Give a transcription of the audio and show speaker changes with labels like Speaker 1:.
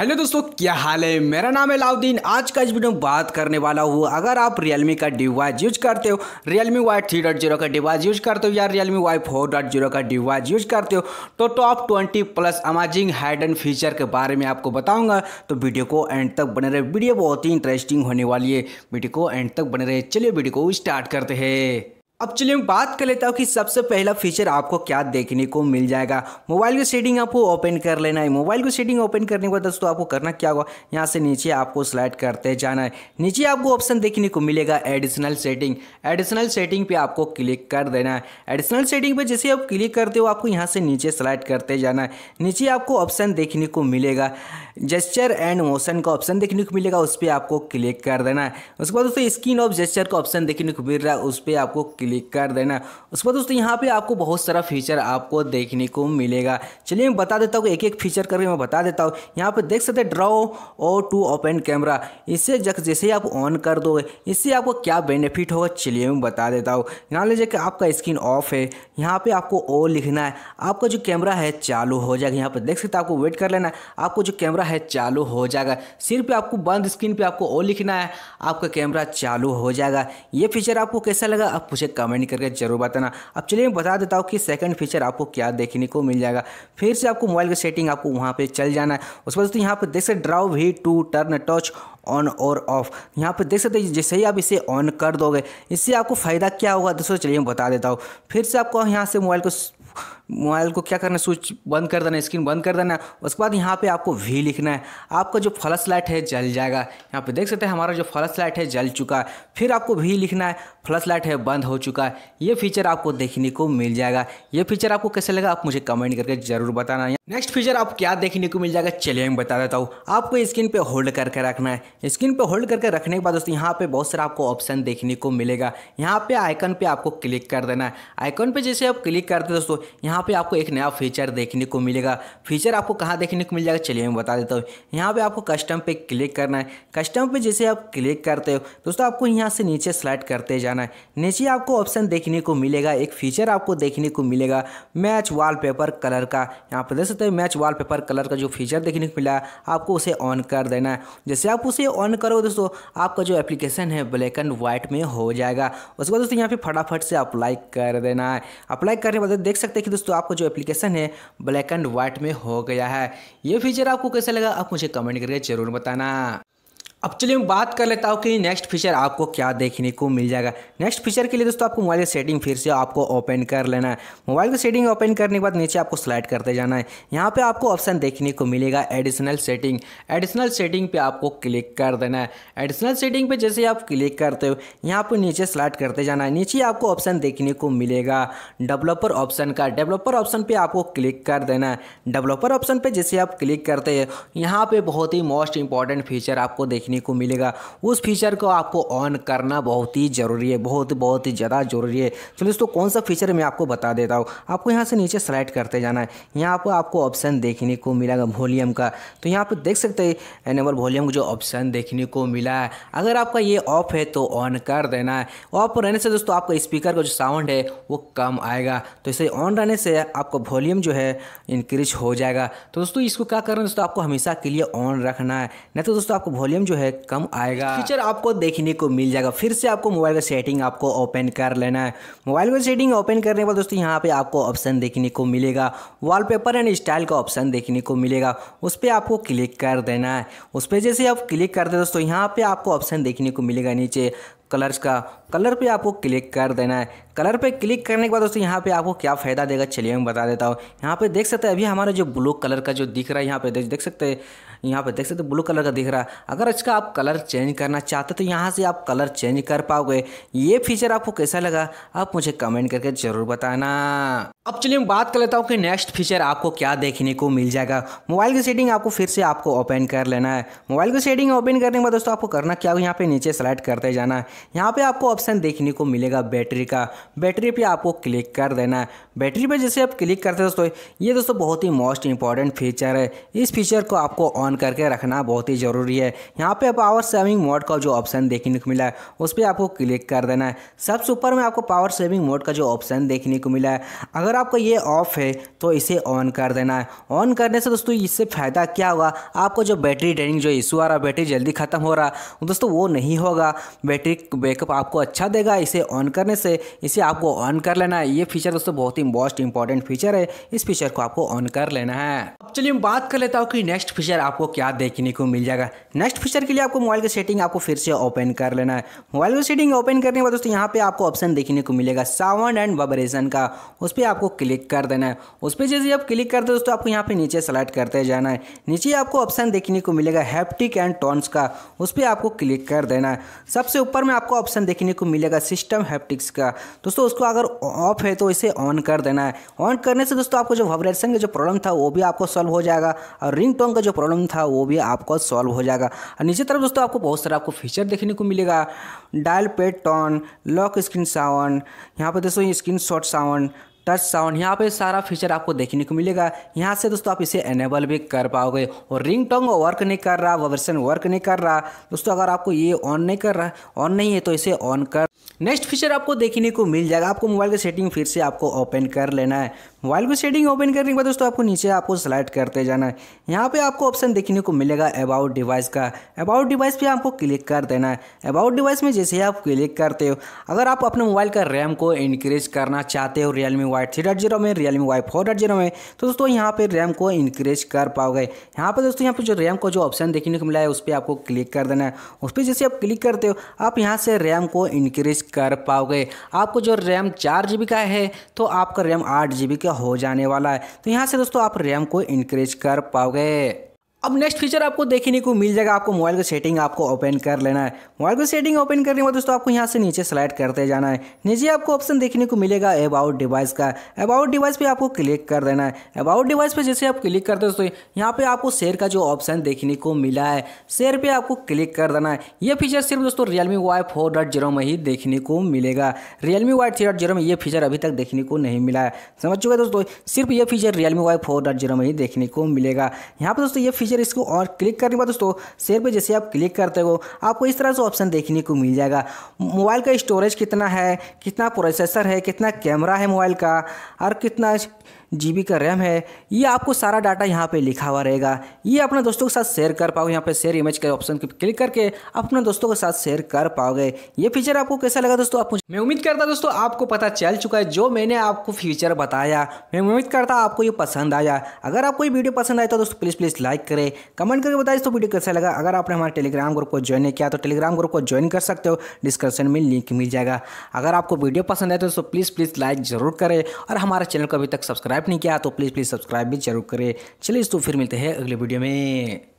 Speaker 1: hello दोस्तों क्या हाल है मेरा नाम है लाउद्दीन आज का इस वीडियो में बात करने वाला हूँ अगर आप रियलमी का डिवाइस यूज करते हो Realme Y three dot zero का डिवाइस यूज करते हो या Realme Y four dot zero का डिवाइस यूज करते हो तो top twenty plus amazing hide and feature के बारे में आपको बताऊंगा तो वीडियो को एंड तक बने रहे वीडियो बहुत ही इंटरेस्टिंग होने वाली है वीडियो को एंड तक बने रहे चलिए वीडियो को स्टार्ट करते हैं अब चलिए मैं बात कर लेता हूँ कि सबसे पहला फीचर आपको क्या देखने को मिल जाएगा मोबाइल की सेटिंग आपको ओपन कर लेना है मोबाइल की सेटिंग ओपन करने के बाद दोस्तों आपको करना क्या होगा यहाँ से नीचे आपको स्लाइड करते जाना है नीचे आपको ऑप्शन देखने को मिलेगा एडिशनल सेटिंग एडिशनल सेटिंग पे आपको क्लिक कर देना है एडिशनल सेटिंग पर जैसे आप क्लिक करते हो आपको यहाँ से नीचे स्लाइड करते जाना है नीचे आपको ऑप्शन देखने को मिलेगा जेस्चर एंड मोशन का ऑप्शन देखने को मिलेगा उस पर आपको क्लिक कर देना है उसके बाद दोस्तों स्क्रीन ऑफ जेस्चर का ऑप्शन देखने को मिल रहा है उस पर आपको क्लिक कर देना है उसके बाद दोस्तों यहाँ पर आपको बहुत सारा फीचर आपको देखने को मिलेगा चलिए मैं बता देता हूँ एक एक फीचर करके मैं बता देता हूँ यहाँ पर देख सकते ड्रॉ और टू ओपन कैमरा इससे जैसे ही आप ऑन कर दोगे इससे आपको क्या बेनिफिट होगा चलिए मैं बता देता हूँ यहाँ लीजिए कि आपका स्क्रीन ऑफ है यहाँ पर आपको ओ लिखना है आपका जो कैमरा है चालू हो जाएगा यहाँ पर देख सकते आपको वेट कर लेना है आपको जो कैमरा है चालू हो जाएगा सिर्फ आपको बंद स्क्रीन पे आपको ओ लिखना है आपका कैमरा चालू हो जाएगा ये फीचर आपको कैसा लगा आप मुझे कमेंट करके जरूर बताना अब चलिए मैं बता देता हूँ कि सेकंड फीचर आपको क्या देखने को मिल जाएगा फिर से आपको मोबाइल की सेटिंग आपको वहाँ पर चल जाना है उसके बाद यहाँ पर देख सकते draw V to turn touch on और ऑफ यहाँ पर देख सकते हैं जैसे ही आप इसे ऑन कर दोगे इससे आपको फ़ायदा क्या होगा दोस्तों चलिए मैं बता देता हूँ फिर से आपको यहाँ से मोबाइल को मोबाइल को क्या करना है स्विच बंद कर देना स्क्रीन बंद कर देना उसके बाद यहाँ पे आपको वी लिखना है आपका जो फ्लस लाइट है जल जाएगा यहाँ पे देख सकते हैं हमारा जो फ्लस लाइट है जल चुका है फिर आपको वी लिखना है फ्लस लाइट है बंद हो चुका है ये फीचर आपको देखने को मिल जाएगा ये फीचर आपको कैसे लगा आप मुझे कमेंट करके ज़रूर बताना नेक्स्ट फीचर आप क्या देखने को मिल जाएगा चलिए मैं बता देता हूँ आपको स्क्रीन पे होल्ड करके रखना है स्क्रीन पे होल्ड करके रखने के बाद दोस्तों यहाँ पे बहुत सारा आपको ऑप्शन देखने को मिलेगा यहाँ पे आइकन पे आपको क्लिक कर देना है आइकन पे जैसे आप क्लिक करते दोस्तों यहाँ पे आपको एक नया फीचर देखने को मिलेगा फीचर आपको कहाँ देखने को मिल जाएगा चलिए मैं बता देता हूँ यहाँ पर आपको कस्टम पे क्लिक करना है कस्टम पर जैसे आप क्लिक करते हो दोस्तों आपको यहाँ से नीचे स्लाइड करते जाना है नीचे आपको ऑप्शन देखने को मिलेगा एक फीचर आपको देखने को मिलेगा मैच वॉलपेपर कलर का यहाँ पर दोस्तों सकते हैं मैच वॉलपेपर कलर का जो फीचर देखने को मिला आपको उसे ऑन कर देना है जैसे आप उसे ऑन करोगे दोस्तों आपका जो एप्लीकेशन है ब्लैक एंड व्हाइट में हो जाएगा उसके बाद दोस्तों यहाँ पे फटाफट से अप्लाई कर देना है अप्लाई करने के बाद देख सकते हैं कि दोस्तों आपका जो एप्लीकेशन है ब्लैक एंड व्हाइट में हो गया है ये फीचर आपको कैसा लगा आप मुझे कमेंट करके जरूर बताना अब चलिए मैं बात कर लेता हूँ कि नेक्स्ट फीचर आपको क्या देखने को मिल जाएगा नेक्स्ट फीचर के लिए दोस्तों आपको मोबाइल की सेटिंग फिर से आपको ओपन कर लेना है मोबाइल की सेटिंग ओपन करने के बाद नीचे आपको स्लाइड करते जाना है यहाँ पे आपको ऑप्शन देखने को मिलेगा एडिशनल सेटिंग एडिशनल सेटिंग पर आपको क्लिक कर देना है एडिशनल सेटिंग पर जैसे आप क्लिक करते हो यहाँ पर नीचे स्लाइड करते जाना है नीचे आपको ऑप्शन देखने को मिलेगा डेवलपर ऑप्शन का डेवलपर ऑप्शन पर आपको क्लिक कर देना है डेवलपर ऑप्शन पर जैसे आप क्लिक करते हो यहाँ पर बहुत ही मोस्ट इंपॉर्टेंट फीचर आपको देखने देखने को मिलेगा उस फीचर को आपको ऑन करना बहुत ही ज़रूरी है बहुत बहुत ही ज़्यादा ज़रूरी है तो दोस्तों कौन सा फीचर मैं आपको बता देता हूँ आपको यहाँ से नीचे सेलेक्ट करते जाना है यहाँ पर आपको ऑप्शन देखने को मिलेगा वॉल्यूम का तो यहाँ पर देख सकते हैं एनेबल वॉल्यूम का जो ऑप्शन देखने को मिला है अगर आपका ये ऑफ है तो ऑन कर देना है ऑफ रहने से दोस्तों आपका स्पीकर का जो साउंड है वो कम आएगा तो इसे ऑन रहने से आपका वॉल्यूम जो है इंक्रीज हो जाएगा तो दोस्तों इसको क्या करना है दोस्तों आपको हमेशा के लिए ऑन रखना है नहीं तो दोस्तों आपको वॉल्यूम जो है है कम आएगा फीचर आपको देखने को मिल जाएगा फिर से आपको मोबाइल का सेटिंग आपको ओपन कर लेना है मोबाइल का सेटिंग ओपन करने के बाद दोस्तों यहाँ पे आपको ऑप्शन देखने को मिलेगा वॉलपेपर एंड स्टाइल का ऑप्शन देखने को मिलेगा उस पर आपको क्लिक कर देना है उस पर जैसे आप क्लिक करते हैं दोस्तों यहाँ पे आपको ऑप्शन देखने को मिलेगा नीचे कलर्स का कलर पे आपको क्लिक कर देना है कलर पे क्लिक करने के बाद दोस्तों यहाँ पे आपको क्या फ़ायदा देगा चलिए मैं बता देता हूँ यहाँ पे देख सकते हैं अभी हमारा जो ब्लू कलर का जो दिख रहा है यहाँ पे देख देख सकते हैं यहाँ पे देख सकते ब्लू कलर का दिख रहा है अगर इसका आप कलर चेंज करना चाहते तो यहाँ से आप कलर चेंज कर पाओगे ये फीचर आपको कैसा लगा आप मुझे कमेंट करके ज़रूर बताना अब चलिए मैं बात कर लेता हूँ कि नेक्स्ट फीचर आपको क्या देखने को मिल जाएगा मोबाइल की सेटिंग आपको फिर से आपको ओपन कर लेना है मोबाइल की सेटिंग ओपन करने के बाद दोस्तों आपको करना क्या होगा यहाँ पे नीचे सेलेक्ट करते जाना है यहाँ पे आपको ऑप्शन देखने को मिलेगा बैटरी का बैटरी पर आपको क्लिक कर देना है बैटरी पर जैसे आप क्लिक करते हैं दोस्तों ये दोस्तों बहुत ही मोस्ट इंपॉर्टेंट फीचर है इस फीचर को आपको ऑन करके रखना बहुत ही ज़रूरी है यहाँ पे पावर सेविंग मोड का जो ऑप्शन देखने को मिला है उस पर आपको क्लिक कर देना है सबसे ऊपर में आपको पावर सेविंग मोड का जो ऑप्शन देखने को मिला है अगर आपको ये ऑफ है तो इसे ऑन कर देना है ऑन करने से दोस्तों इससे फ़ायदा क्या होगा आपको जो बैटरी ड्रेनिंग जो इशू आ रहा बैटरी जल्दी ख़त्म हो रहा दोस्तों वो नहीं होगा बैटरी बैकअप आपको अच्छा देगा इसे ऑन करने से इसे आपको ऑन कर लेना है ये फीचर दोस्तों बहुत ही मोस्ट इंपॉर्टेंट फीचर है इस फीचर को आपको ऑन कर लेना है अब चलिए मैं बात कर लेता हूँ कि नेक्स्ट फीचर आपको क्या देखने को मिल जाएगा नेक्स्ट फीचर के लिए आपको मोबाइल की सेटिंग आपको फिर से ओपन कर लेना है मोबाइल की सेटिंग ओपन करने के बाद दोस्तों यहाँ पे आपको ऑप्शन देखने को मिलेगा साउंड एंड वाइब्रेशन का उस पर आपको क्लिक कर देना है उस पर जैसे आप क्लिक करते हो दोस्तों आपको यहाँ पे नीचे सेलेक्ट करते जाना है नीचे आपको ऑप्शन देखने को मिलेगा हैप्टिक एंड टॉन्स का उस पर आपको क्लिक कर देना है सबसे ऊपर में आपको ऑप्शन देखने को मिलेगा सिस्टम हैप्टिक्स का दोस्तों उसको अगर ऑफ है तो इसे ऑन कर देना है ऑन करने से दोस्तों आपको जो वाइब्रेशन का जो प्रॉब्लम था वो भी आपको सॉल्व हो जाएगा और रिंग टोन का जो प्रॉब्लम था वो भी आपको सॉल्व हो जाएगा और नीचे तरफ दोस्तों आपको बहुत सारा आपको फीचर देखने को मिलेगा dial pad tone lock screen sound यहाँ पर दोस्तों screenshot sound touch sound यहाँ पे सारा फीचर आपको देखने को मिलेगा यहाँ से दोस्तों आप इसे एनेबल भी कर पाओगे और रिंग टोंग वर्क नहीं कर रहा वर्सन वर्क नहीं कर रहा दोस्तों अगर आपको ये ऑन नहीं कर रहा ऑन नहीं है तो इसे ऑन कर नेक्स्ट फीचर आपको देखने को मिल जाएगा आपको मोबाइल की सेटिंग फिर से आपको ओपन कर लेना है वाइल को सेटिंग ओपन करने के बाद दोस्तों आपको नीचे आपको सेलेक्ट करते जाना है यहाँ पे आपको ऑप्शन देखने को मिलेगा अबाउट डिवाइस का अबाउट डिवाइस पे आपको क्लिक कर देना है अबाउट डिवाइस में जैसे ही आप क्लिक करते हो अगर आप अपने मोबाइल का रैम को इंक्रीज करना चाहते हो Realme Y three dot zero में Realme Y four dot zero में तो दोस्तों यहाँ पर रैम को इंक्रीज कर पाओगे यहाँ पर दोस्तों यहाँ पर जो रैम को जो ऑप्शन देखने को मिला है उस पर आपको क्लिक कर देना है उस पर जैसे आप क्लिक करते हो आप यहाँ से रैम को इंक्रीज कर पाओगे आपको जो रैम चार का है तो आपका रैम आठ का का हो जाने वाला है तो यहाँ से दोस्तों आप रैम को इंक्रीज कर पाओगे अब नेक्स्ट फीचर आपको देखने को मिल जाएगा आपको मोबाइल का सेटिंग आपको ओपन कर लेना है मोबाइल का सेटिंग ओपन करने के बाद दोस्तों आपको यहाँ से नीचे स्लाइड करते जाना है नीचे आपको ऑप्शन देखने को मिलेगा अबाउट डिवाइस का अबाउट डिवाइस पे आपको क्लिक कर देना है अबाउट डिवाइस पे जैसे आप क्लिक करते हो दोस्तों यहाँ पे आपको शेयर का जो ऑप्शन देखने को मिला है शेयर पर आपको क्लिक कर देना है ये फीचर सिर्फ दोस्तों Realme Y four dot zero में ही देखने को मिलेगा Realme Y three dot zero में ये फीचर अभी तक देखने को नहीं मिला है समझ चुके दोस्तों सिर्फ ये feature Realme Y four dot zero में ही देखने को मिलेगा यहाँ पर दोस्तों ये फीचर फीचर इसको और क्लिक करने के बाद दोस्तों शेयर पर जैसे आप क्लिक करते हो आपको इस तरह से ऑप्शन देखने को मिल जाएगा मोबाइल का स्टोरेज कितना है कितना प्रोसेसर है कितना कैमरा है मोबाइल का और कितना जी का रैम है ये आपको सारा डाटा यहाँ पे लिखा हुआ रहेगा ये अपने दोस्तों के साथ शेयर कर पाओगे यहाँ पे शेयर इमेज के ऑप्शन पर क्लिक करके अपने दोस्तों के साथ शेयर कर पाओगे ये फीचर आपको कैसा लगा दोस्तों आप मैं उम्मीद करता दोस्तों आपको पता चल चुका है जो मैंने आपको फीचर बताया मैं उम्मीद करता आपको ये पसंद आया अगर आपको ये वीडियो पसंद आया तो दोस्तों प्लीज़ प्लीज़ लाइक करें कमेंट करके बताइए तो वीडियो कैसा लगा अगर आपने हमारे टेलीग्राम ग्रुप को ज्वाइन नहीं किया तो टेलीग्राम ग्रुप को ज्वाइन कर सकते हो डिस्क्रिप्शन में लिंक मिल जाएगा अगर आपको वीडियो पसंद आए तो दोस्तों प्लीज़ प्लीज़ लाइक जरूर करें और हमारे चैनल को अभी तक सब्सक्राइब सब्सक्राइब नहीं किया तो प्लीज़ प्लीज़ सब्सक्राइब भी जरूर करें चलिए तो फिर मिलते हैं अगले वीडियो में